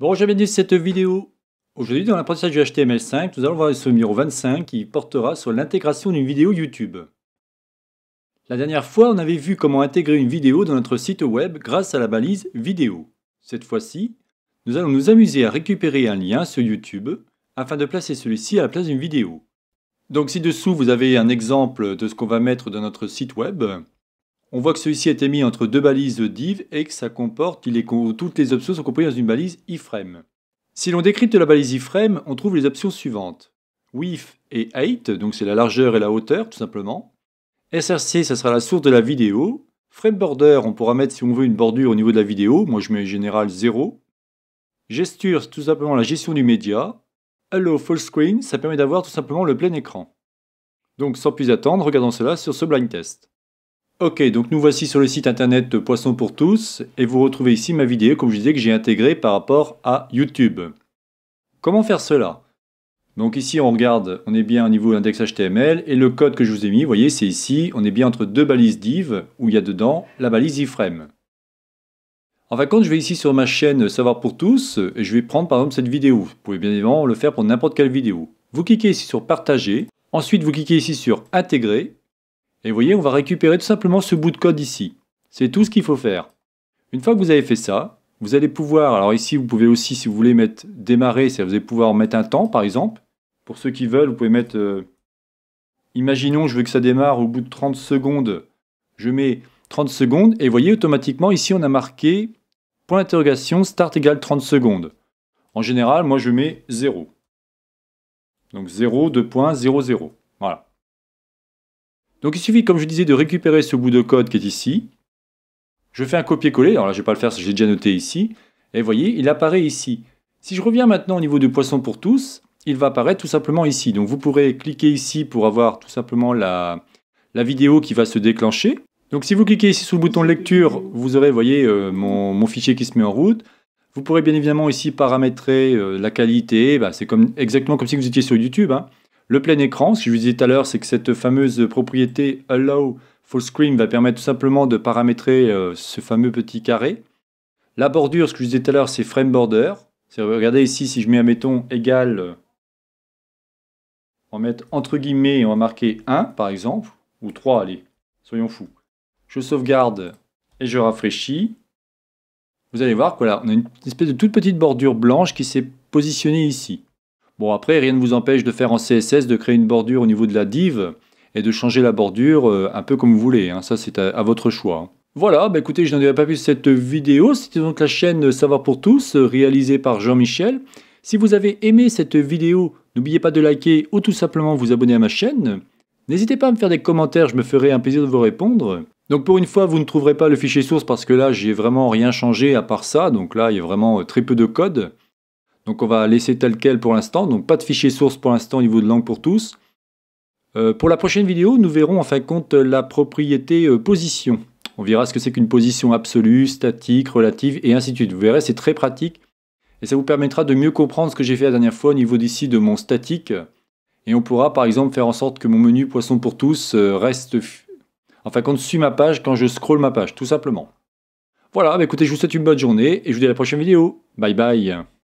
Bonjour et bienvenue cette vidéo. Aujourd'hui dans l'apprentissage du HTML5, nous allons voir le numéro 25 qui portera sur l'intégration d'une vidéo YouTube. La dernière fois, on avait vu comment intégrer une vidéo dans notre site web grâce à la balise vidéo. Cette fois-ci, nous allons nous amuser à récupérer un lien sur YouTube afin de placer celui-ci à la place d'une vidéo. Donc ci-dessous, vous avez un exemple de ce qu'on va mettre dans notre site web. On voit que celui-ci a été mis entre deux balises div et que ça comporte, toutes les options sont comprises dans une balise iframe. Si l'on décrypte la balise iframe, on trouve les options suivantes. Width et height, donc c'est la largeur et la hauteur tout simplement. SRC, ça sera la source de la vidéo. Frame border, on pourra mettre si on veut une bordure au niveau de la vidéo. Moi je mets général 0. Gesture, c'est tout simplement la gestion du média. Hello full screen, ça permet d'avoir tout simplement le plein écran. Donc sans plus attendre, regardons cela sur ce blind test. Ok, donc nous voici sur le site internet Poisson pour tous et vous retrouvez ici ma vidéo comme je disais que j'ai intégrée par rapport à YouTube. Comment faire cela Donc ici on regarde, on est bien au niveau l'index HTML et le code que je vous ai mis, vous voyez c'est ici, on est bien entre deux balises div où il y a dedans la balise iframe. En fin de compte, je vais ici sur ma chaîne Savoir pour tous et je vais prendre par exemple cette vidéo. Vous pouvez bien évidemment le faire pour n'importe quelle vidéo. Vous cliquez ici sur partager, ensuite vous cliquez ici sur intégrer et vous voyez, on va récupérer tout simplement ce bout de code ici. C'est tout ce qu'il faut faire. Une fois que vous avez fait ça, vous allez pouvoir, alors ici vous pouvez aussi si vous voulez mettre démarrer, ça vous allez pouvoir mettre un temps par exemple. Pour ceux qui veulent, vous pouvez mettre, euh, imaginons je veux que ça démarre au bout de 30 secondes, je mets 30 secondes et vous voyez automatiquement ici on a marqué point d'interrogation start égale 30 secondes. En général, moi je mets 0. Donc 0, 2 points, 0. Voilà. Donc il suffit, comme je disais, de récupérer ce bout de code qui est ici. Je fais un copier-coller, alors là je ne vais pas le faire, j'ai déjà noté ici. Et vous voyez, il apparaît ici. Si je reviens maintenant au niveau de poisson pour tous, il va apparaître tout simplement ici. Donc vous pourrez cliquer ici pour avoir tout simplement la, vidéo qui va se déclencher. Donc si vous cliquez ici sur le bouton lecture, vous aurez, vous voyez, euh, mon, fichier qui se met en route. Vous pourrez bien évidemment ici paramétrer euh, la qualité, bah, c'est comme, exactement comme si vous étiez sur YouTube. Hein. Le plein écran, ce que je vous disais tout à l'heure, c'est que cette fameuse propriété Allow Full Screen va permettre tout simplement de paramétrer euh, ce fameux petit carré. La bordure, ce que je vous disais tout à l'heure, c'est Frame Border. Regardez ici, si je mets un mettons égal, euh, on va mettre entre guillemets on va marquer 1 par exemple, ou 3, allez, soyons fous. Je sauvegarde et je rafraîchis. Vous allez voir qu'on on a une espèce de toute petite bordure blanche qui s'est positionnée ici. Bon, après, rien ne vous empêche de faire en CSS, de créer une bordure au niveau de la div et de changer la bordure euh, un peu comme vous voulez. Hein. Ça, c'est à, votre choix. Hein. Voilà, bah écoutez, je n'en dirai pas plus cette vidéo. C'était donc la chaîne Savoir pour tous, euh, réalisée par Jean-Michel. Si vous avez aimé cette vidéo, n'oubliez pas de liker ou tout simplement vous abonner à ma chaîne. N'hésitez pas à me faire des commentaires, je me ferai un plaisir de vous répondre. Donc pour une fois, vous ne trouverez pas le fichier source parce que là, j'ai vraiment rien changé à part ça. Donc là, il y a vraiment euh, très peu de code. Donc on va laisser tel quel pour l'instant. Donc pas de fichier source pour l'instant au niveau de langue pour tous. Euh, pour la prochaine vidéo, nous verrons en fin de compte la propriété euh, position. On verra ce que c'est qu'une position absolue, statique, relative et ainsi de suite. Vous verrez, c'est très pratique et ça vous permettra de mieux comprendre ce que j'ai fait la dernière fois au niveau d'ici de mon statique. Et on pourra par exemple faire en sorte que mon menu poisson pour tous euh, reste, en fin de compte, suit ma page quand je scrolle ma page, tout simplement. Voilà, bah, écoutez, je vous souhaite une bonne journée et je vous dis à la prochaine vidéo. Bye bye